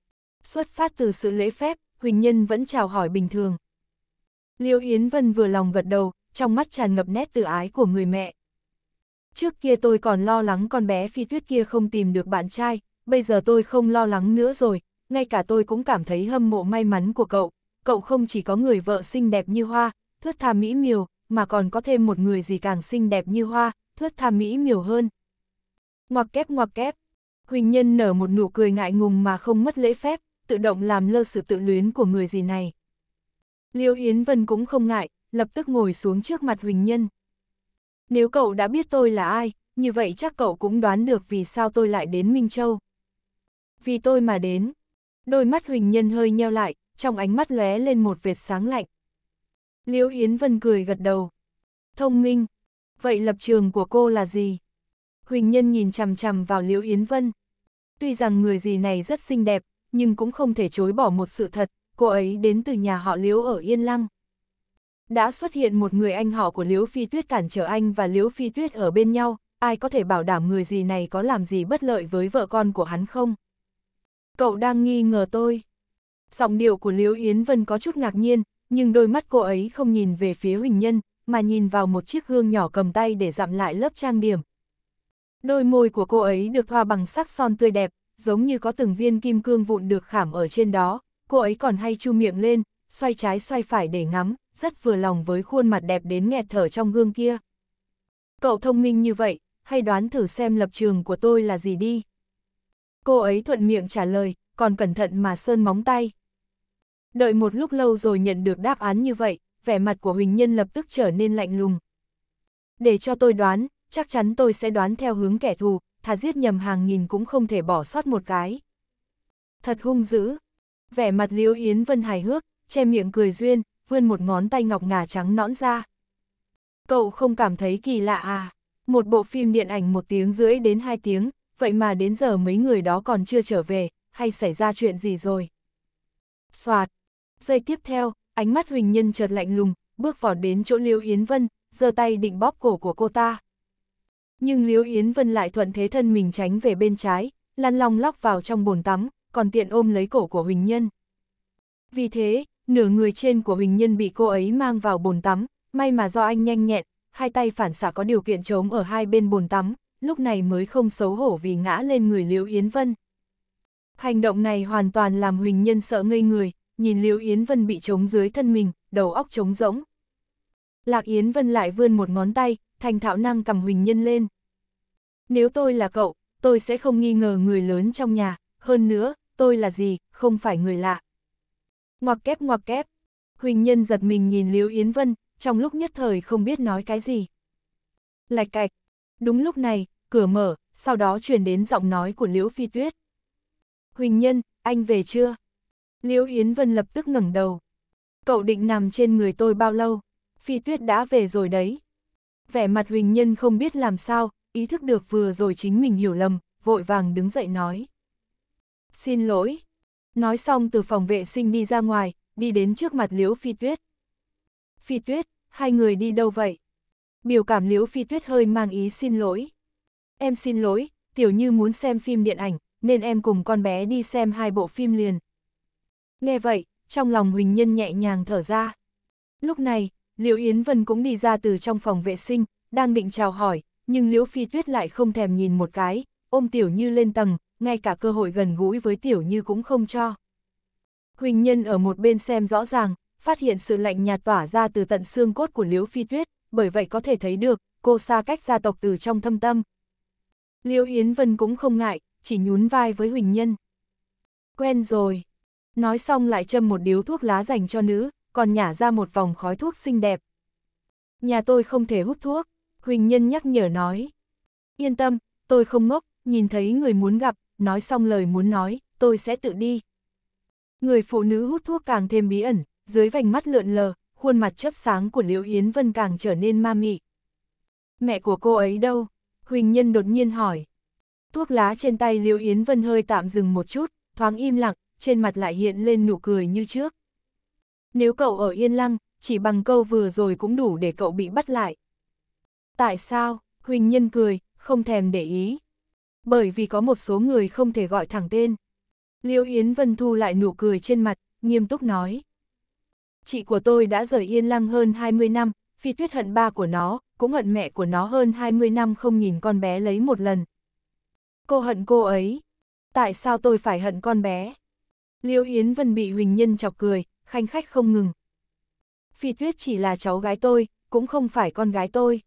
A: Xuất phát từ sự lễ phép, Huỳnh Nhân vẫn chào hỏi bình thường. Liêu Yến Vân vừa lòng gật đầu, trong mắt tràn ngập nét tự ái của người mẹ. Trước kia tôi còn lo lắng con bé phi tuyết kia không tìm được bạn trai, bây giờ tôi không lo lắng nữa rồi, ngay cả tôi cũng cảm thấy hâm mộ may mắn của cậu. Cậu không chỉ có người vợ xinh đẹp như hoa, thướt tha mỹ miều, mà còn có thêm một người gì càng xinh đẹp như hoa, thướt tha mỹ miều hơn. Ngoặc kép ngoặc kép, Huỳnh Nhân nở một nụ cười ngại ngùng mà không mất lễ phép, tự động làm lơ sự tự luyến của người gì này. Liêu Yến Vân cũng không ngại, lập tức ngồi xuống trước mặt Huỳnh Nhân. Nếu cậu đã biết tôi là ai, như vậy chắc cậu cũng đoán được vì sao tôi lại đến Minh Châu. Vì tôi mà đến. Đôi mắt Huỳnh Nhân hơi nheo lại, trong ánh mắt lóe lên một vệt sáng lạnh. Liễu Yến Vân cười gật đầu. Thông minh. Vậy lập trường của cô là gì? Huỳnh Nhân nhìn chằm chằm vào Liễu Yến Vân. Tuy rằng người gì này rất xinh đẹp, nhưng cũng không thể chối bỏ một sự thật, cô ấy đến từ nhà họ Liễu ở Yên Lăng. Đã xuất hiện một người anh họ của Liễu Phi Tuyết cản trở anh và Liễu Phi Tuyết ở bên nhau, ai có thể bảo đảm người gì này có làm gì bất lợi với vợ con của hắn không? Cậu đang nghi ngờ tôi. Giọng điệu của Liễu Yến Vân có chút ngạc nhiên, nhưng đôi mắt cô ấy không nhìn về phía Huỳnh Nhân, mà nhìn vào một chiếc gương nhỏ cầm tay để dặm lại lớp trang điểm. Đôi môi của cô ấy được thoa bằng sắc son tươi đẹp, giống như có từng viên kim cương vụn được khảm ở trên đó, cô ấy còn hay chu miệng lên, xoay trái xoay phải để ngắm, rất vừa lòng với khuôn mặt đẹp đến nghẹt thở trong gương kia. Cậu thông minh như vậy, hay đoán thử xem lập trường của tôi là gì đi. Cô ấy thuận miệng trả lời, còn cẩn thận mà sơn móng tay. Đợi một lúc lâu rồi nhận được đáp án như vậy, vẻ mặt của Huỳnh Nhân lập tức trở nên lạnh lùng. Để cho tôi đoán, chắc chắn tôi sẽ đoán theo hướng kẻ thù, thà giết nhầm hàng nghìn cũng không thể bỏ sót một cái. Thật hung dữ. Vẻ mặt Liễu Yến Vân hài hước, che miệng cười duyên, vươn một ngón tay ngọc ngà trắng nõn ra. Cậu không cảm thấy kỳ lạ à? Một bộ phim điện ảnh một tiếng rưỡi đến hai tiếng, vậy mà đến giờ mấy người đó còn chưa trở về, hay xảy ra chuyện gì rồi? Xoạt, Giây tiếp theo, ánh mắt Huỳnh Nhân chợt lạnh lùng, bước vào đến chỗ Liễu Yến Vân, giơ tay định bóp cổ của cô ta. Nhưng Liễu Yến Vân lại thuận thế thân mình tránh về bên trái, lăn long lóc vào trong bồn tắm, còn tiện ôm lấy cổ của Huỳnh Nhân. Vì thế, nửa người trên của Huỳnh Nhân bị cô ấy mang vào bồn tắm, may mà do anh nhanh nhẹn, hai tay phản xạ có điều kiện chống ở hai bên bồn tắm, lúc này mới không xấu hổ vì ngã lên người Liễu Yến Vân. Hành động này hoàn toàn làm Huỳnh Nhân sợ ngây người, nhìn Liễu Yến Vân bị trống dưới thân mình, đầu óc trống rỗng. Lạc Yến Vân lại vươn một ngón tay, thành thạo năng cầm huỳnh nhân lên. Nếu tôi là cậu, tôi sẽ không nghi ngờ người lớn trong nhà, hơn nữa, tôi là gì, không phải người lạ. Ngoặc kép ngoặc kép, huỳnh nhân giật mình nhìn Liễu Yến Vân, trong lúc nhất thời không biết nói cái gì. Lạch cạch, đúng lúc này, cửa mở, sau đó truyền đến giọng nói của Liễu Phi Tuyết. Huỳnh nhân, anh về chưa? Liễu Yến Vân lập tức ngẩng đầu. Cậu định nằm trên người tôi bao lâu? Phi tuyết đã về rồi đấy. Vẻ mặt Huỳnh Nhân không biết làm sao, ý thức được vừa rồi chính mình hiểu lầm, vội vàng đứng dậy nói. Xin lỗi. Nói xong từ phòng vệ sinh đi ra ngoài, đi đến trước mặt Liễu Phi Tuyết. Phi Tuyết, hai người đi đâu vậy? Biểu cảm Liễu Phi Tuyết hơi mang ý xin lỗi. Em xin lỗi, Tiểu Như muốn xem phim điện ảnh, nên em cùng con bé đi xem hai bộ phim liền, Nghe vậy, trong lòng Huỳnh Nhân nhẹ nhàng thở ra. Lúc này, Liễu Yến Vân cũng đi ra từ trong phòng vệ sinh, đang định chào hỏi, nhưng Liễu Phi Tuyết lại không thèm nhìn một cái, ôm Tiểu Như lên tầng, ngay cả cơ hội gần gũi với Tiểu Như cũng không cho. Huỳnh Nhân ở một bên xem rõ ràng, phát hiện sự lạnh nhạt tỏa ra từ tận xương cốt của Liễu Phi Tuyết, bởi vậy có thể thấy được, cô xa cách gia tộc từ trong thâm tâm. Liễu Yến Vân cũng không ngại, chỉ nhún vai với Huỳnh Nhân. Quen rồi. Nói xong lại châm một điếu thuốc lá dành cho nữ, còn nhả ra một vòng khói thuốc xinh đẹp. Nhà tôi không thể hút thuốc, Huỳnh Nhân nhắc nhở nói. Yên tâm, tôi không ngốc, nhìn thấy người muốn gặp, nói xong lời muốn nói, tôi sẽ tự đi. Người phụ nữ hút thuốc càng thêm bí ẩn, dưới vành mắt lượn lờ, khuôn mặt chấp sáng của Liễu Yến Vân càng trở nên ma mị. Mẹ của cô ấy đâu? Huỳnh Nhân đột nhiên hỏi. Thuốc lá trên tay Liễu Yến Vân hơi tạm dừng một chút, thoáng im lặng, trên mặt lại hiện lên nụ cười như trước. Nếu cậu ở Yên Lăng, chỉ bằng câu vừa rồi cũng đủ để cậu bị bắt lại. Tại sao? Huỳnh Nhân cười, không thèm để ý. Bởi vì có một số người không thể gọi thẳng tên. Liêu Yến Vân thu lại nụ cười trên mặt, nghiêm túc nói. Chị của tôi đã rời Yên Lăng hơn 20 năm, phi tuyết hận ba của nó, cũng hận mẹ của nó hơn 20 năm không nhìn con bé lấy một lần. Cô hận cô ấy. Tại sao tôi phải hận con bé? Liêu Yến Vân bị Huỳnh Nhân chọc cười, khanh khách không ngừng. Phi Tuyết chỉ là cháu gái tôi, cũng không phải con gái tôi.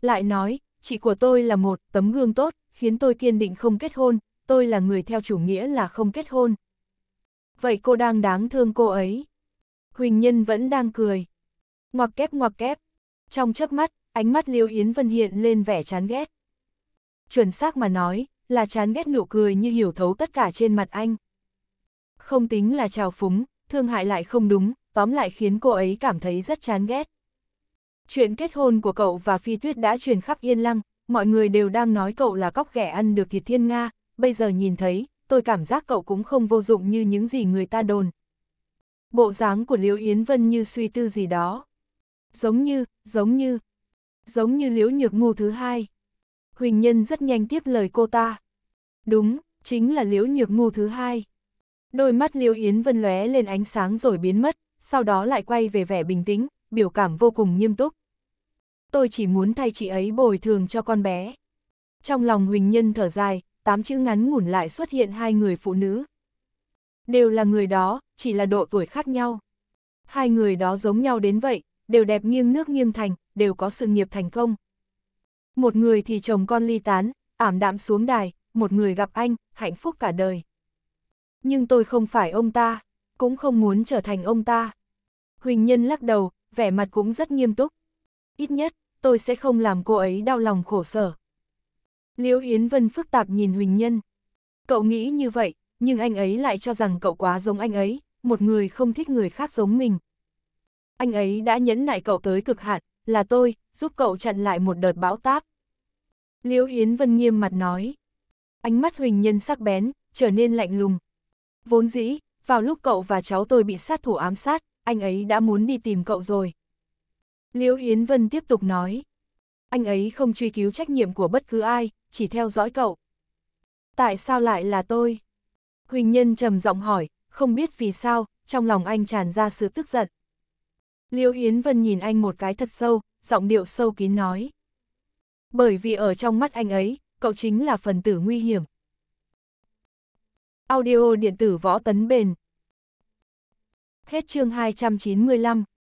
A: Lại nói, chị của tôi là một tấm gương tốt, khiến tôi kiên định không kết hôn, tôi là người theo chủ nghĩa là không kết hôn. Vậy cô đang đáng thương cô ấy. Huỳnh Nhân vẫn đang cười. Ngoặc kép ngoặc kép. Trong chớp mắt, ánh mắt Liêu Yến Vân hiện lên vẻ chán ghét. Chuẩn xác mà nói, là chán ghét nụ cười như hiểu thấu tất cả trên mặt anh. Không tính là trào phúng, thương hại lại không đúng, tóm lại khiến cô ấy cảm thấy rất chán ghét. Chuyện kết hôn của cậu và Phi Tuyết đã truyền khắp Yên Lăng, mọi người đều đang nói cậu là cóc ghẻ ăn được thịt thiên Nga, bây giờ nhìn thấy, tôi cảm giác cậu cũng không vô dụng như những gì người ta đồn. Bộ dáng của Liễu Yến Vân như suy tư gì đó. Giống như, giống như, giống như Liễu Nhược Ngu thứ hai. Huỳnh Nhân rất nhanh tiếp lời cô ta. Đúng, chính là Liễu Nhược Ngu thứ hai. Đôi mắt Liêu Yến Vân lóe lên ánh sáng rồi biến mất, sau đó lại quay về vẻ bình tĩnh, biểu cảm vô cùng nghiêm túc. Tôi chỉ muốn thay chị ấy bồi thường cho con bé. Trong lòng Huỳnh Nhân thở dài, tám chữ ngắn ngủn lại xuất hiện hai người phụ nữ. Đều là người đó, chỉ là độ tuổi khác nhau. Hai người đó giống nhau đến vậy, đều đẹp nghiêng nước nghiêng thành, đều có sự nghiệp thành công. Một người thì chồng con ly tán, ảm đạm xuống đài, một người gặp anh, hạnh phúc cả đời. Nhưng tôi không phải ông ta, cũng không muốn trở thành ông ta. Huỳnh Nhân lắc đầu, vẻ mặt cũng rất nghiêm túc. Ít nhất, tôi sẽ không làm cô ấy đau lòng khổ sở. Liễu Yến Vân phức tạp nhìn Huỳnh Nhân. Cậu nghĩ như vậy, nhưng anh ấy lại cho rằng cậu quá giống anh ấy, một người không thích người khác giống mình. Anh ấy đã nhẫn nại cậu tới cực hạn, là tôi, giúp cậu chặn lại một đợt bão táp. Liễu Yến Vân nghiêm mặt nói. Ánh mắt Huỳnh Nhân sắc bén, trở nên lạnh lùng, Vốn dĩ, vào lúc cậu và cháu tôi bị sát thủ ám sát, anh ấy đã muốn đi tìm cậu rồi. Liễu Hiến Vân tiếp tục nói. Anh ấy không truy cứu trách nhiệm của bất cứ ai, chỉ theo dõi cậu. Tại sao lại là tôi? Huỳnh Nhân trầm giọng hỏi, không biết vì sao, trong lòng anh tràn ra sự tức giận. Liễu Hiến Vân nhìn anh một cái thật sâu, giọng điệu sâu kín nói. Bởi vì ở trong mắt anh ấy, cậu chính là phần tử nguy hiểm, Audio điện tử võ tấn bền. Hết chương 295